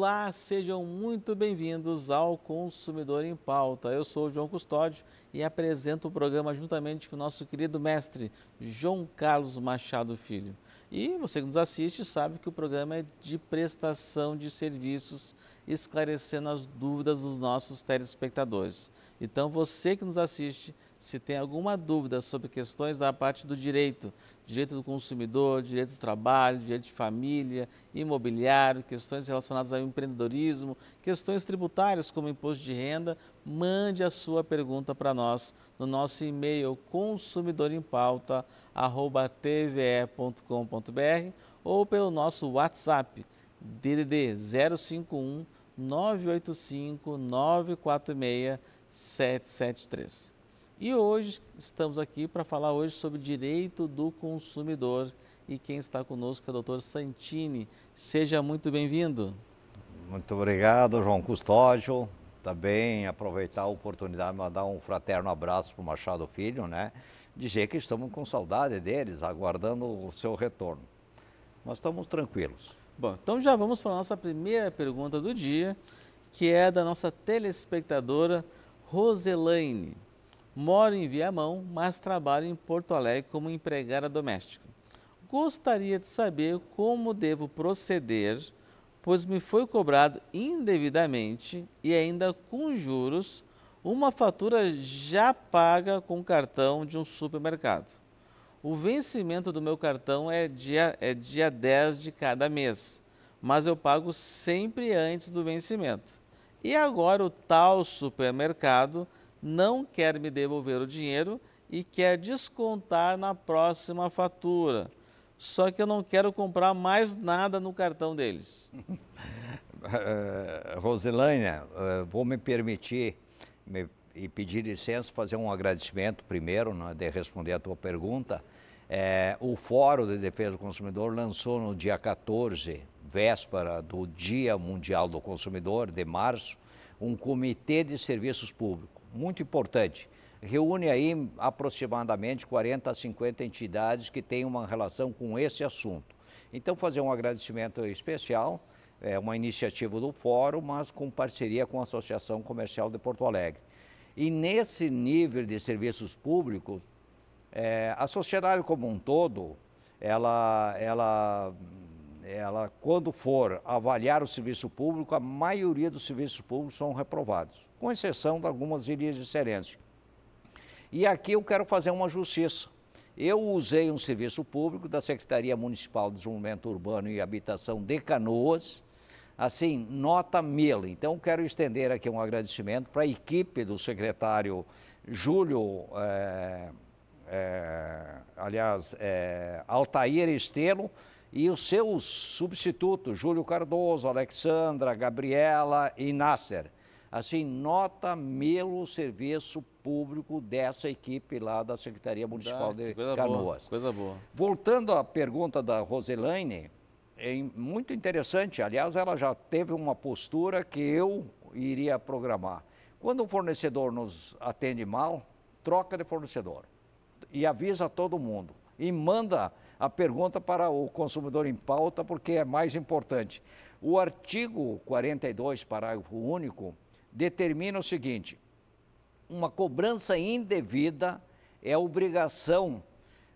Olá, sejam muito bem-vindos ao Consumidor em Pauta. Eu sou o João Custódio e apresento o programa juntamente com o nosso querido mestre João Carlos Machado Filho. E você que nos assiste sabe que o programa é de prestação de serviços esclarecendo as dúvidas dos nossos telespectadores. Então, você que nos assiste, se tem alguma dúvida sobre questões da parte do direito, direito do consumidor, direito do trabalho, direito de família, imobiliário, questões relacionadas ao empreendedorismo, questões tributárias como imposto de renda, mande a sua pergunta para nós no nosso e-mail consumidorempauta@tve.com.br ou pelo nosso WhatsApp DDD 051 985 946 773. E hoje estamos aqui para falar hoje sobre direito do consumidor e quem está conosco é o doutor Santini. Seja muito bem-vindo. Muito obrigado, João Custódio. Também tá aproveitar a oportunidade de mandar um fraterno abraço para o Machado Filho, né? Dizer que estamos com saudade deles, aguardando o seu retorno. Nós estamos tranquilos. Bom, então já vamos para a nossa primeira pergunta do dia, que é da nossa telespectadora Roselaine. Moro em Viamão, mas trabalho em Porto Alegre como empregada doméstica. Gostaria de saber como devo proceder, pois me foi cobrado indevidamente e ainda com juros uma fatura já paga com cartão de um supermercado. O vencimento do meu cartão é dia, é dia 10 de cada mês, mas eu pago sempre antes do vencimento. E agora o tal supermercado não quer me devolver o dinheiro e quer descontar na próxima fatura. Só que eu não quero comprar mais nada no cartão deles. uh, uh, vou me permitir me, e pedir licença fazer um agradecimento primeiro, né, de responder a tua pergunta. É, o Fórum de Defesa do Consumidor lançou no dia 14, véspera do Dia Mundial do Consumidor, de março, um comitê de serviços públicos, muito importante. Reúne aí aproximadamente 40 a 50 entidades que têm uma relação com esse assunto. Então, fazer um agradecimento especial, é uma iniciativa do Fórum, mas com parceria com a Associação Comercial de Porto Alegre. E nesse nível de serviços públicos, é, a sociedade como um todo, ela, ela, ela, quando for avaliar o serviço público, a maioria dos serviços públicos são reprovados, com exceção de algumas ilhas diferentes. E aqui eu quero fazer uma justiça. Eu usei um serviço público da Secretaria Municipal de Desenvolvimento Urbano e Habitação de Canoas, assim, nota mil. Então, quero estender aqui um agradecimento para a equipe do secretário Júlio. Eh, é, aliás, é, Altair Estelo e os seus substitutos, Júlio Cardoso, Alexandra, Gabriela e Nasser. Assim, nota melo o serviço público dessa equipe lá da Secretaria Municipal de coisa Canoas. Boa, coisa boa. Voltando à pergunta da Roselaine, é muito interessante. Aliás, ela já teve uma postura que eu iria programar. Quando o fornecedor nos atende mal, troca de fornecedor e avisa todo mundo. E manda a pergunta para o consumidor em pauta, porque é mais importante. O artigo 42, parágrafo único, determina o seguinte: uma cobrança indevida é obrigação,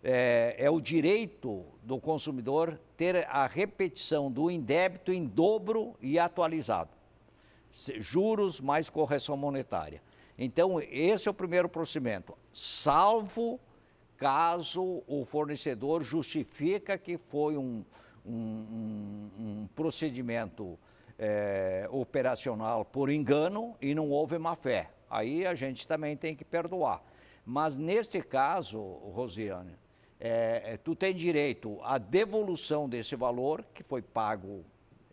é, é, o direito do consumidor ter a repetição do indébito em dobro e atualizado. Juros mais correção monetária. Então, esse é o primeiro procedimento, salvo caso o fornecedor justifica que foi um, um, um, procedimento é, operacional por engano e não houve má fé. Aí a gente também tem que perdoar. Mas neste caso, Rosiane, é, tu tem direito à devolução desse valor que foi pago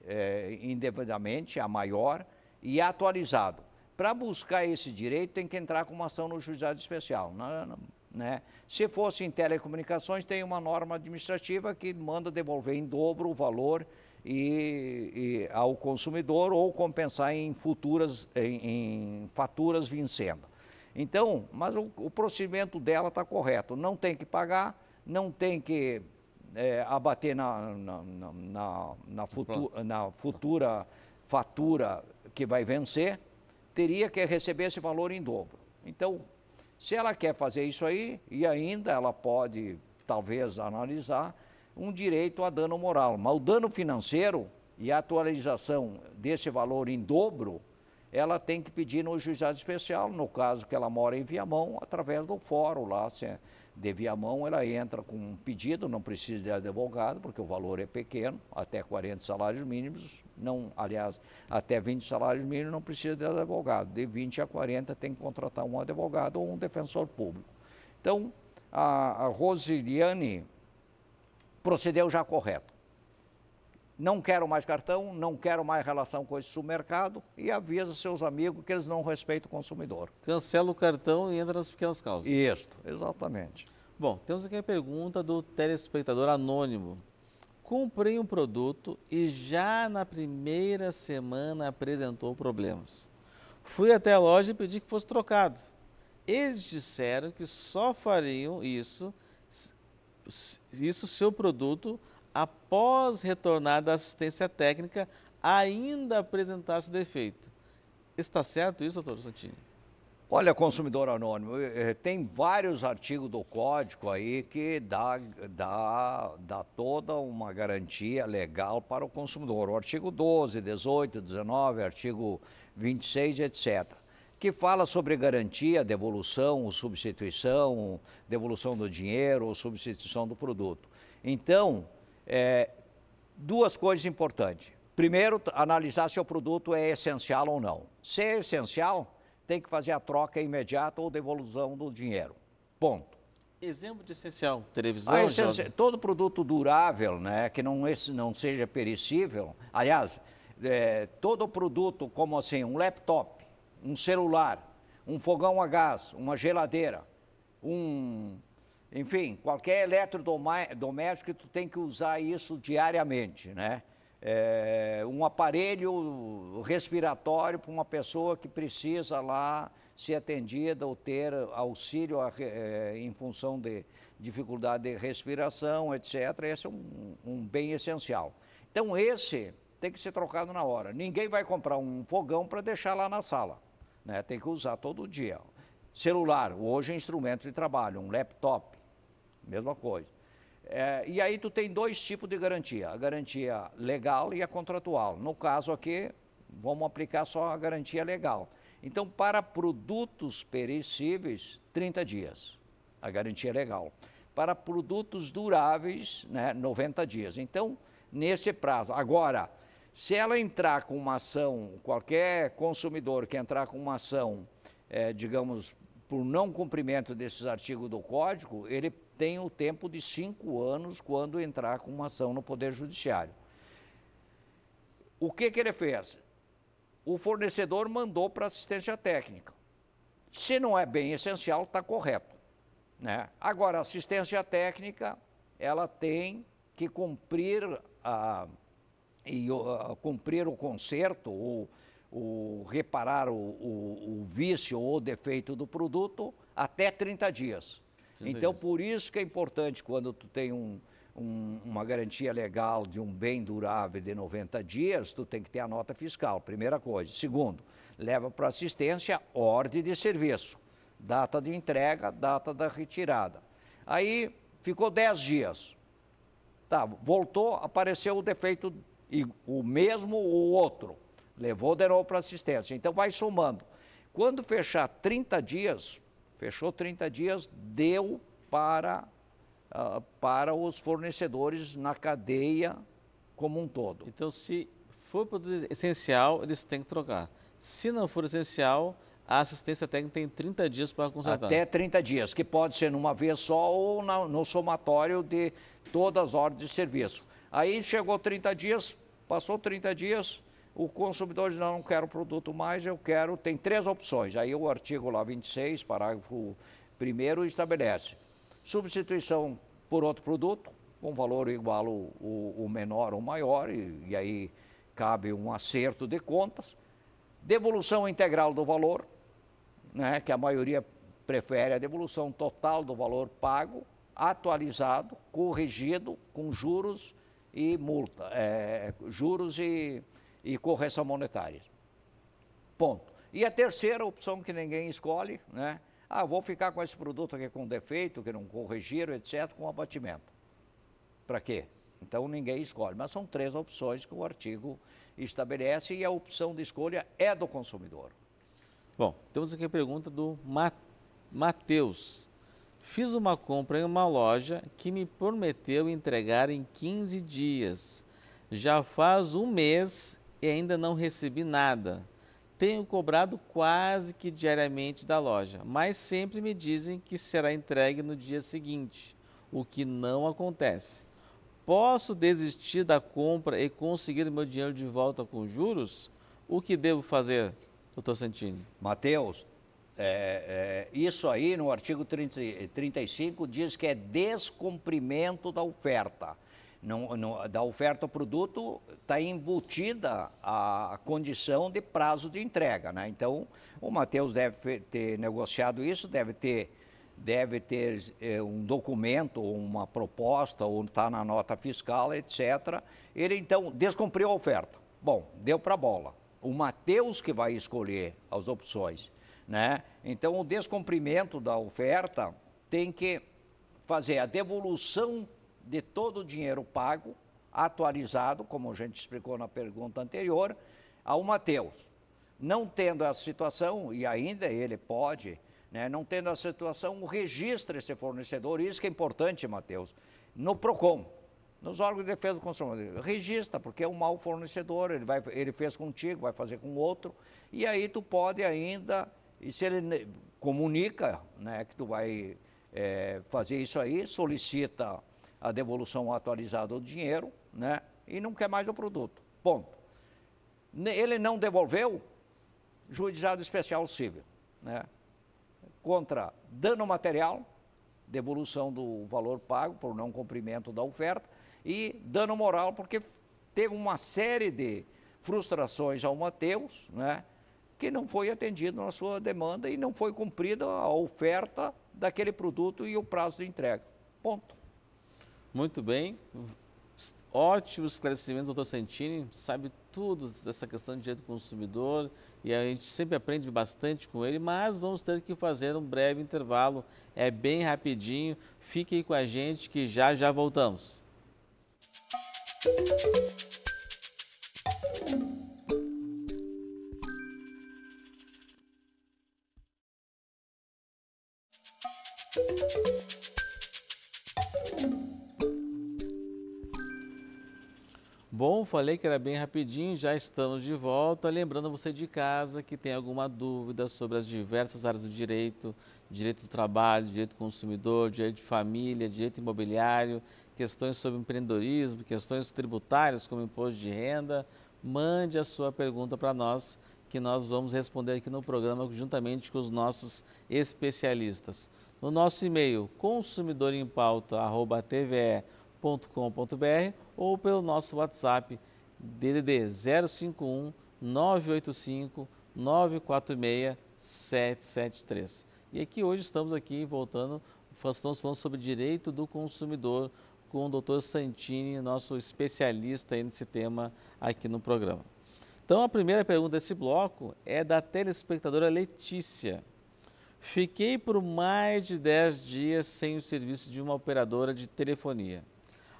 é, indevidamente, a maior, e atualizado. Para buscar esse direito, tem que entrar com uma ação no juizado especial. Não, não, né? Se fosse em telecomunicações, tem uma norma administrativa que manda devolver em dobro o valor e, e ao consumidor ou compensar em futuras, em, em faturas vencendo. Então, mas o, o procedimento dela está correto. Não tem que pagar, não tem que é, abater na, na, na, na, futu, na futura fatura que vai vencer, teria que receber esse valor em dobro. Então, se ela quer fazer isso aí, e ainda ela pode, talvez, analisar um direito a dano moral. Mas o dano financeiro e a atualização desse valor em dobro, ela tem que pedir no juizado especial, no caso que ela mora em Viamão, através do fórum lá. Se, é devia mão, ela entra com um pedido, não precisa de advogado, porque o valor é pequeno, até 40 salários mínimos, não, aliás, até 20 salários mínimos não precisa de advogado. De 20 a 40 tem que contratar um advogado ou um defensor público. Então, a, a Rosiliane procedeu já correto. Não quero mais cartão, não quero mais relação com esse supermercado e avisa seus amigos que eles não respeitam o consumidor. Cancela o cartão e entra nas pequenas causas. isto, exatamente. Bom, temos aqui a pergunta do telespectador anônimo. Comprei um produto e já na primeira semana apresentou problemas. Fui até a loja e pedi que fosse trocado. Eles disseram que só fariam isso, isso seu produto após retornar da assistência técnica ainda apresentasse defeito. Está certo isso, doutor Santini? Olha, consumidor anônimo, eh, eh, tem vários artigos do código aí que dá, dá, dá toda uma garantia legal para o consumidor. O artigo 12, 18, 19, artigo 26, etc. Que fala sobre garantia, devolução, substituição, devolução do dinheiro ou substituição do produto. Então, é, duas coisas importantes. Primeiro, analisar se o produto é essencial ou não. Se é essencial, tem que fazer a troca imediata ou devolução do dinheiro. Ponto. Exemplo de essencial, televisão, ah, Todo produto durável, né, que não, não seja perecível, aliás, é, todo produto como assim, um laptop, um celular, um fogão a gás, uma geladeira, um, enfim, qualquer eletrodoméstico, tu tem que usar isso diariamente, né? é, um aparelho respiratório para uma pessoa que precisa lá ser atendida ou ter auxílio a, é, em função de dificuldade de respiração, etc. Esse é um, um bem essencial. Então, esse tem que ser trocado na hora. Ninguém vai comprar um fogão para deixar lá na sala. Né? Tem que usar todo dia. Celular, hoje é instrumento de trabalho, um laptop, mesma coisa. É, e aí tu tem dois tipos de garantia, a garantia legal e a contratual. No caso aqui, vamos aplicar só a garantia legal. Então, para produtos perecíveis, 30 dias, a garantia legal. Para produtos duráveis, né, 90 dias. Então, nesse prazo. Agora, se ela entrar com uma ação, qualquer consumidor que entrar com uma ação, é, digamos, por não cumprimento desses artigos do Código, ele tem o tempo de cinco anos quando entrar com uma ação no Poder Judiciário. O que, que ele fez? O fornecedor mandou para assistência técnica. Se não é bem essencial, está correto. Né? Agora, a assistência técnica, ela tem que cumprir, a, e, cumprir o conserto ou o, reparar o, o, o vício ou defeito do produto até 30 dias. 30 então, dias. por isso que é importante quando tu tem um, um, uma garantia legal de um bem durável de 90 dias, tu tem que ter a nota fiscal, primeira coisa. Segundo, leva para assistência ordem de serviço, data de entrega, data da retirada. Aí ficou 10 dias. Tá, voltou, apareceu o defeito, o mesmo ou outro. Levou de novo para assistência. Então vai somando. Quando fechar 30 dias, fechou 30 dias, deu para, uh, para os fornecedores na cadeia como um todo. Então, se for produto essencial, eles têm que trocar. Se não for essencial, a assistência técnica tem 30 dias para consertar. Até 30 dias, que pode ser numa vez só ou na, no somatório de todas as ordens de serviço. Aí chegou 30 dias, passou 30 dias, o consumidor diz, não, não quero produto mais, eu quero, tem três opções. Aí o artigo lá 26, parágrafo 1 estabelece substituição por outro produto, com valor igual o, o, o menor ou maior, e, e aí cabe um acerto de contas, devolução integral do valor, né, que a maioria prefere a devolução total do valor pago, atualizado, corrigido com juros e multa, é, juros e e correção monetária. Ponto. E a terceira opção que ninguém escolhe, né? Ah, vou ficar com esse produto aqui com defeito, que não corrigiram, etc., com abatimento. Para quê? Então ninguém escolhe. Mas são três opções que o artigo estabelece e a opção de escolha é do consumidor. Bom, temos aqui a pergunta do Matheus. Fiz uma compra em uma loja que me prometeu entregar em 15 dias. Já faz um mês e ainda não recebi nada. Tenho cobrado quase que diariamente da loja, mas sempre me dizem que será entregue no dia seguinte, o que não acontece. Posso desistir da compra e conseguir meu dinheiro de volta com juros? O que devo fazer, doutor Santini? Mateus, é, é, isso aí no artigo 30, 35 diz que é descumprimento da oferta. Não, não, da oferta ao produto está embutida a condição de prazo de entrega. Né? Então, o Matheus deve ter negociado isso, deve ter, deve ter eh, um documento, uma proposta, ou está na nota fiscal, etc. Ele, então, descumpriu a oferta. Bom, deu para a bola. O Matheus que vai escolher as opções. Né? Então, o descumprimento da oferta tem que fazer a devolução de todo o dinheiro pago, atualizado, como a gente explicou na pergunta anterior, ao Mateus. Não tendo essa situação, e ainda ele pode, né, não tendo essa situação, registre esse fornecedor, isso que é importante, Mateus, no PROCON, nos órgãos de defesa do consumidor. Registra, porque é um mau fornecedor, ele, vai, ele fez contigo, vai fazer com outro, e aí tu pode ainda, e se ele comunica né, que tu vai é, fazer isso aí, solicita a devolução atualizada do dinheiro, né? E não quer mais o produto. Ponto. Ele não devolveu, juizado especial civil, né? Contra dano material, devolução do valor pago por não cumprimento da oferta e dano moral porque teve uma série de frustrações ao Mateus, né? Que não foi atendido na sua demanda e não foi cumprida a oferta daquele produto e o prazo de entrega. Ponto. Muito bem. Ótimo esclarecimento, doutor Santini. Sabe tudo dessa questão de direito do consumidor e a gente sempre aprende bastante com ele, mas vamos ter que fazer um breve intervalo. É bem rapidinho. Fique aí com a gente que já já voltamos. Música falei que era bem rapidinho, já estamos de volta. Lembrando você de casa que tem alguma dúvida sobre as diversas áreas do direito, direito do trabalho, direito do consumidor, direito de família, direito imobiliário, questões sobre empreendedorismo, questões tributárias como imposto de renda, mande a sua pergunta para nós que nós vamos responder aqui no programa juntamente com os nossos especialistas. No nosso e-mail, consumidorempauta.tve.com www.cafeinacultura.com.br ou pelo nosso WhatsApp DDD 051 985 946 773. E aqui hoje estamos aqui voltando, estamos falando sobre direito do consumidor com o doutor Santini, nosso especialista nesse tema aqui no programa. Então a primeira pergunta desse bloco é da telespectadora Letícia. Fiquei por mais de 10 dias sem o serviço de uma operadora de telefonia.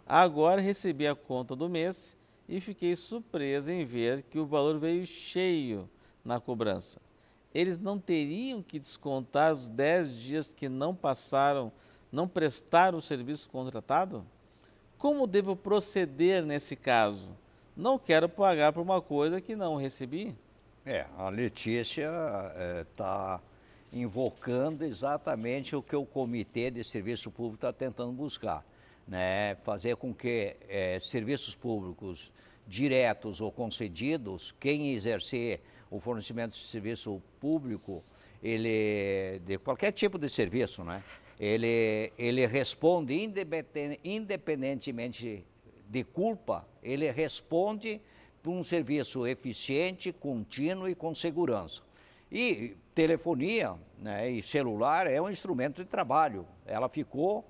Agora recebi a conta do mês e fiquei surpresa em ver que o valor veio cheio na cobrança. Eles não teriam que descontar os 10 dias que não passaram, não prestaram o serviço contratado? Como devo proceder nesse caso? Não quero pagar por uma coisa que não recebi. É, a Letícia está é, tá invocando exatamente o que o Comitê de Serviço Público está tentando buscar né, fazer com que é, serviços públicos diretos ou concedidos, quem exercer o fornecimento de serviço público, ele de qualquer tipo de serviço, né, ele, ele responde independentemente de culpa, ele responde por um serviço eficiente, contínuo e com segurança. E telefonia né, e celular é um instrumento de trabalho. Ela ficou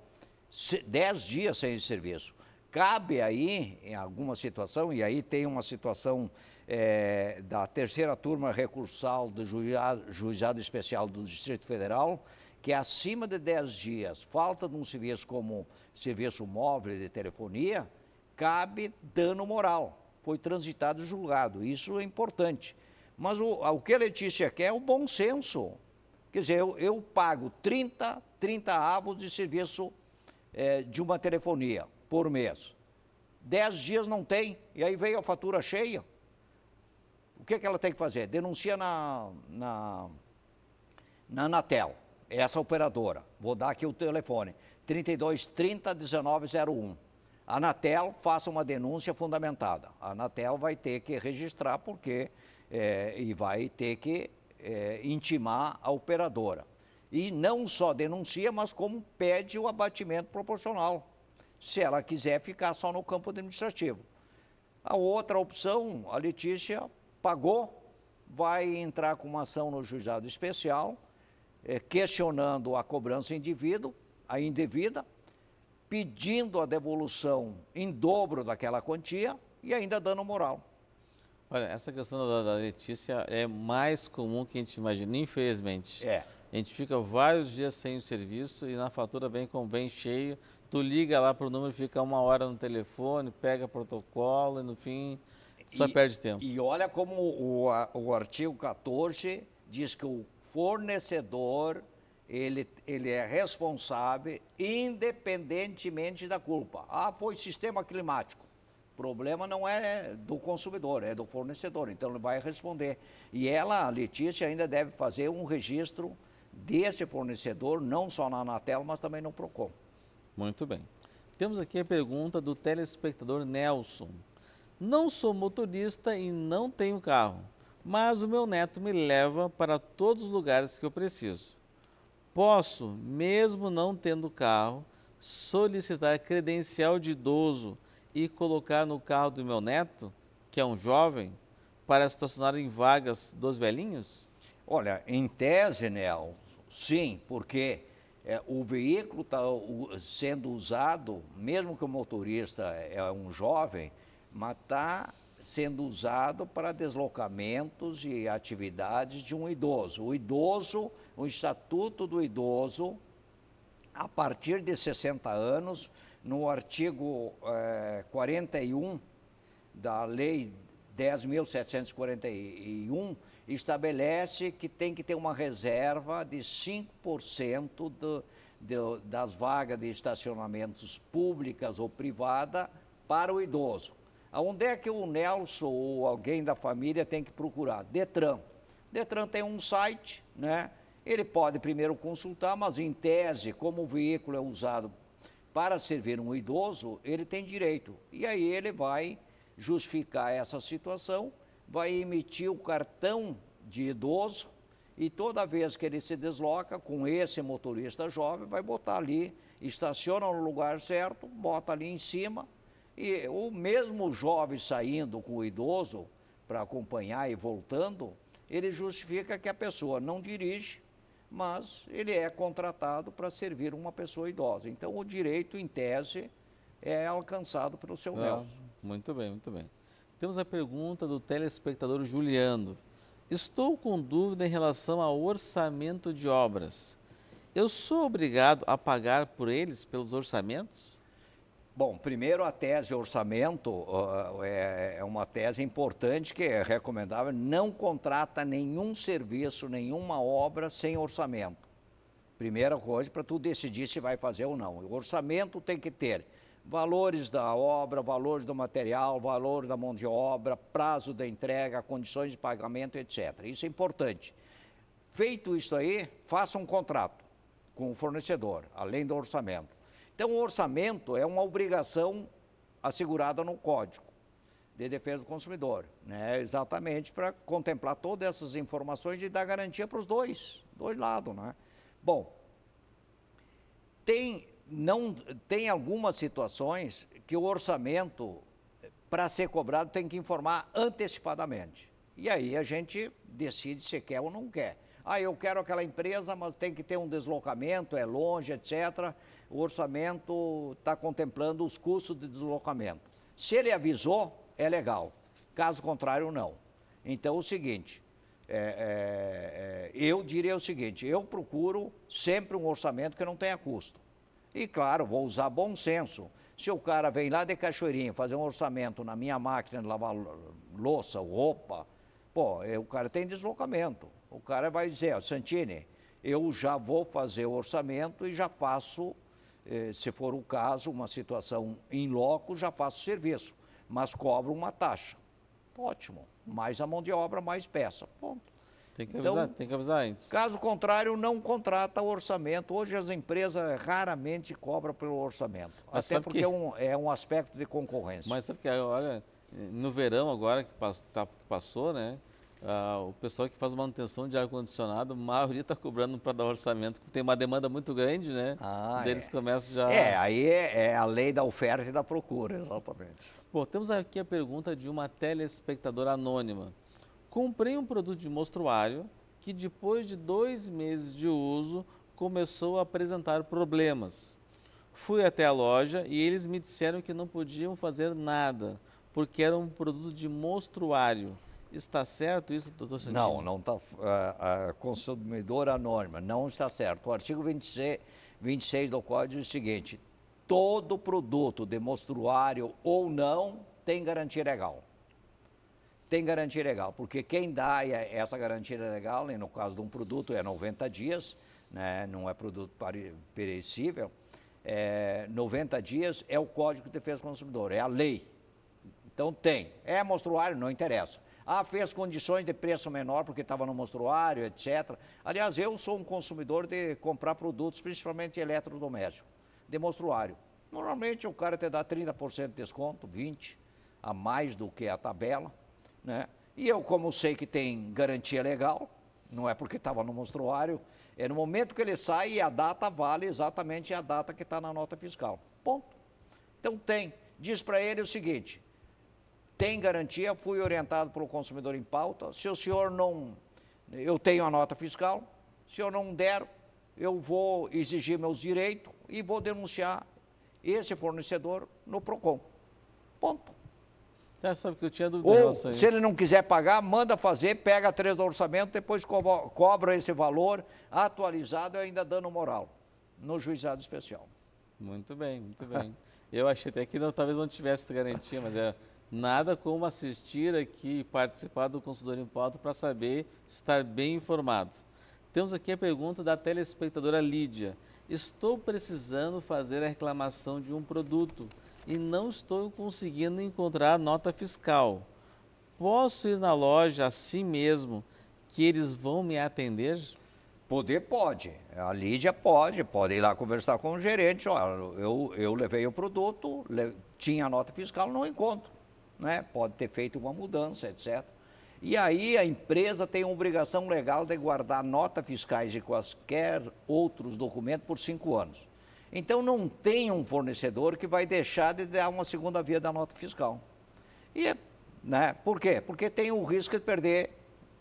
dez dias sem serviço. Cabe aí, em alguma situação, e aí tem uma situação é, da terceira turma recursal do juizado, juizado Especial do Distrito Federal, que é acima de 10 dias, falta de um serviço como serviço móvel de telefonia, cabe dano moral. Foi transitado e julgado. Isso é importante. Mas o, o que a Letícia quer é o bom senso. Quer dizer, eu, eu pago 30, 30 avos de serviço é, de uma telefonia por mês. Dez dias não tem, e aí veio a fatura cheia. O que, é que ela tem que fazer? Denuncia na, na, na Anatel, é essa operadora. Vou dar aqui o telefone: 3230 1901. A Anatel faça uma denúncia fundamentada. A Anatel vai ter que registrar porque é, e vai ter que é, intimar a operadora. E não só denuncia, mas como pede o abatimento proporcional, se ela quiser ficar só no campo administrativo. A outra opção, a Letícia pagou, vai entrar com uma ação no juizado especial, é, questionando a cobrança indivíduo, a indevida, pedindo a devolução em dobro daquela quantia e ainda dando moral. Olha, essa questão da, da, Letícia é mais comum que a gente imagina, infelizmente. É. A gente fica vários dias sem o serviço e na fatura vem com bem cheio. Tu liga lá para o número, fica uma hora no telefone, pega protocolo e no fim só e, perde tempo. E olha como o, o artigo 14 diz que o fornecedor ele, ele é responsável independentemente da culpa. Ah, foi sistema climático problema não é do consumidor, é do fornecedor. Então ele vai responder. E ela, a Letícia, ainda deve fazer um registro desse fornecedor, não só na Anatel, mas também no PROCON. Muito bem. Temos aqui a pergunta do telespectador Nelson. Não sou motorista e não tenho carro, mas o meu neto me leva para todos os lugares que eu preciso. Posso, mesmo não tendo carro, solicitar credencial de idoso e colocar no carro do meu neto, que é um jovem, para estacionar em vagas dos velhinhos? Olha, em tese, Nel, sim, porque é, o veículo está sendo usado, mesmo que o motorista é um jovem, mas está sendo usado para deslocamentos e atividades de um idoso. O idoso, o estatuto do idoso, a partir de 60 anos, no artigo 41 eh, da Lei 10.741, estabelece que tem que ter uma reserva de 5% do, do, das vagas de estacionamentos públicas ou privada para o idoso. Aonde é que o Nelson ou alguém da família tem que procurar? Detran. Detran tem um site, né? Ele pode primeiro consultar, mas em tese, como o veículo é usado para servir um idoso, ele tem direito. E aí ele vai justificar essa situação, vai emitir o cartão de idoso e toda vez que ele se desloca com esse motorista jovem, vai botar ali, estaciona no lugar certo, bota ali em cima e o mesmo jovem saindo com o idoso para acompanhar e voltando, ele justifica que a pessoa não dirige mas ele é contratado para servir uma pessoa idosa. Então, o direito, em tese, é alcançado pelo seu ah, Nelson. Muito bem, muito bem. Temos a pergunta do telespectador Juliano. Estou com dúvida em relação ao orçamento de obras. Eu sou obrigado a pagar por eles, pelos orçamentos? Bom, primeiro a tese orçamento uh, é, é, uma tese importante que é recomendável. Não contrata nenhum serviço, nenhuma obra sem orçamento. Primeira coisa para tu decidir se vai fazer ou não. O orçamento tem que ter valores da obra, valores do material, valor da mão de obra, prazo da entrega, condições de pagamento, etc. Isso é importante. Feito isso aí, faça um contrato com o fornecedor, além do orçamento então, o orçamento é uma obrigação assegurada no Código de Defesa do Consumidor, né? exatamente para contemplar todas essas informações e dar garantia para os dois, dois lados. Né? Bom, tem, não, tem algumas situações que o orçamento, para ser cobrado, tem que informar antecipadamente. E aí a gente decide se quer ou não quer. Ah, eu quero aquela empresa, mas tem que ter um deslocamento, é longe, etc. O orçamento está contemplando os custos de deslocamento. Se ele avisou, é legal. Caso contrário, não. Então, é o seguinte, é, é, é, eu diria o seguinte, eu procuro sempre um orçamento que não tenha custo. E claro, vou usar bom senso. Se o cara vem lá de Cachoeirinha fazer um orçamento na minha máquina de lavar louça, roupa, pô, é, o cara tem deslocamento. O cara vai dizer, Santini, eu já vou fazer o orçamento e já faço, eh, se for o caso, uma situação em loco, já faço serviço, mas cobro uma taxa. Ótimo. Mais a mão de obra, mais peça. Ponto. Tem que, então, avisar, tem que avisar antes. Caso contrário, não contrata o orçamento. Hoje as empresas raramente cobram pelo orçamento. Mas até porque que... é, um, é um aspecto de concorrência. Mas sabe que, olha, no verão agora que tá, passou, né? Ah, o pessoal que faz manutenção de ar-condicionado, a maioria está cobrando para dar orçamento, porque tem uma demanda muito grande, né? Ah, Eles é. começam já. É, aí é, é, a lei da oferta e da procura, exatamente. Bom, temos aqui a pergunta de uma telespectadora anônima. Comprei um produto de mostruário que, depois de dois meses de uso, começou a apresentar problemas. Fui até a loja e eles me disseram que não podiam fazer nada, porque era um produto de mostruário. Está certo isso, doutor Santini? Não, não está. consumidor a consumidora anônima não está certo. O artigo 26, 26 do Código é o seguinte: todo produto de mostruário ou não tem garantia legal. Tem garantia legal, porque quem dá é, essa garantia legal, no caso de um produto, é 90 dias, né, não é produto perecível, é, 90 dias é o Código de Defesa do Consumidor, é a lei. Então tem. É mostruário, não interessa. Ah, fez condições de preço menor porque estava no mostruário, etc. Aliás, eu sou um consumidor de comprar produtos, principalmente eletrodoméstico, de mostruário. Normalmente o cara te dá 30% de desconto, 20% a mais do que a tabela, né? E eu, como sei que tem garantia legal, não é porque estava no monstruário, é no momento que ele sai e a data vale exatamente a data que está na nota fiscal. Ponto. Então tem. Diz para ele o seguinte: tem garantia, fui orientado pelo consumidor em pauta. Se o senhor não. Eu tenho a nota fiscal, se eu não der, eu vou exigir meus direitos e vou denunciar esse fornecedor no PROCON. Ponto. Já sabe que eu tinha dúvida Ou, se isso. ele não quiser pagar, manda fazer, pega três do orçamento, depois co cobra esse valor atualizado ainda dando moral no juizado especial. Muito bem, muito bem. eu achei até que não, talvez não tivesse garantia, mas é Nada como assistir aqui e participar do Consultorio em Pauta para saber estar bem informado. Temos aqui a pergunta da telespectadora Lídia. Estou precisando fazer a reclamação de um produto e não estou conseguindo encontrar a nota fiscal. Posso ir na loja assim mesmo que eles vão me atender? Poder pode, a Lídia pode, pode ir lá conversar com o gerente, olha, eu, eu levei o produto, le, tinha a nota fiscal, não encontro né? pode ter feito uma mudança, etc. E aí a empresa tem obrigação legal de guardar notas fiscais e quaisquer outros documentos por cinco anos. Então não tem um fornecedor que vai deixar de dar uma segunda via da nota fiscal. E né, por quê? Porque tem o risco de perder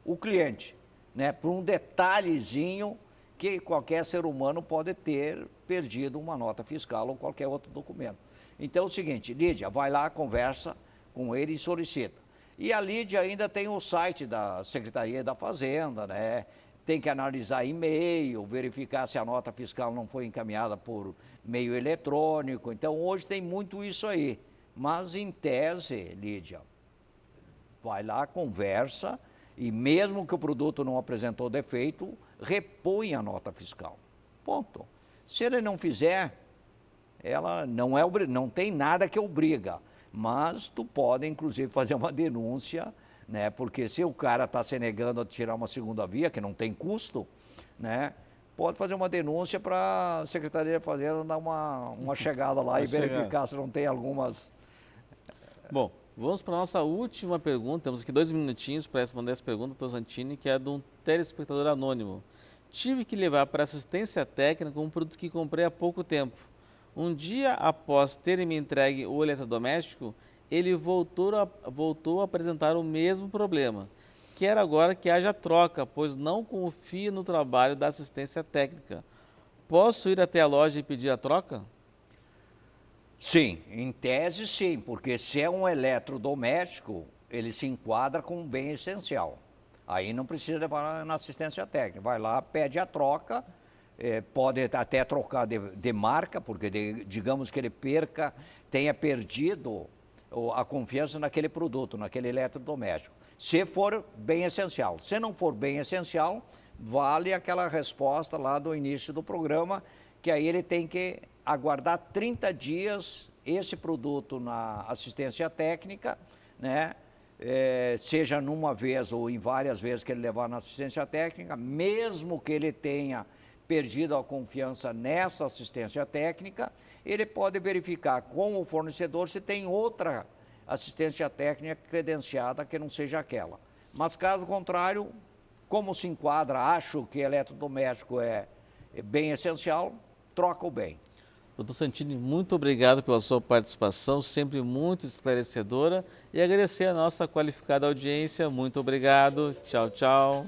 o cliente, né, por um detalhezinho que qualquer ser humano pode ter perdido uma nota fiscal ou qualquer outro documento. Então é o seguinte, Lídia, vai lá, conversa, com ele e solicita. E a Lídia ainda tem o site da Secretaria da Fazenda, né? Tem que analisar e-mail, verificar se a nota fiscal não foi encaminhada por meio eletrônico. Então, hoje tem muito isso aí. Mas, em tese, Lídia, vai lá, conversa e, mesmo que o produto não apresentou defeito, repõe a nota fiscal. Ponto. Se ele não fizer, ela não, é, não tem nada que obriga mas tu pode, inclusive, fazer uma denúncia, né? Porque se o cara está se negando a tirar uma segunda via, que não tem custo, né? Pode fazer uma denúncia para a Secretaria da Fazenda dar uma, uma chegada lá e chegar. verificar se não tem algumas. Bom, vamos para a nossa última pergunta. Temos aqui dois minutinhos para responder essa pergunta, Tosantini, que é de um telespectador anônimo. Tive que levar para assistência técnica um produto que comprei há pouco tempo um dia após terem me entregue o eletrodoméstico, ele voltou a, voltou a apresentar o mesmo problema. Quero agora que haja troca, pois não confio no trabalho da assistência técnica. Posso ir até a loja e pedir a troca? Sim, em tese sim, porque se é um eletrodoméstico, ele se enquadra com um bem essencial. Aí não precisa levar na assistência técnica. Vai lá, pede a troca é, eh, pode até trocar de, de marca, porque de, digamos que ele perca, tenha perdido a confiança naquele produto, naquele eletrodoméstico. Se for bem essencial. Se não for bem essencial, vale aquela resposta lá do início do programa, que aí ele tem que aguardar 30 dias esse produto na assistência técnica, né? É, seja numa vez ou em várias vezes que ele levar na assistência técnica, mesmo que ele tenha Perdido a confiança nessa assistência técnica, ele pode verificar com o fornecedor se tem outra assistência técnica credenciada que não seja aquela. Mas caso contrário, como se enquadra, acho que eletrodoméstico é, é bem essencial, troca o bem. Doutor Santini, muito obrigado pela sua participação, sempre muito esclarecedora, e agradecer a nossa qualificada audiência. Muito obrigado. Tchau, tchau.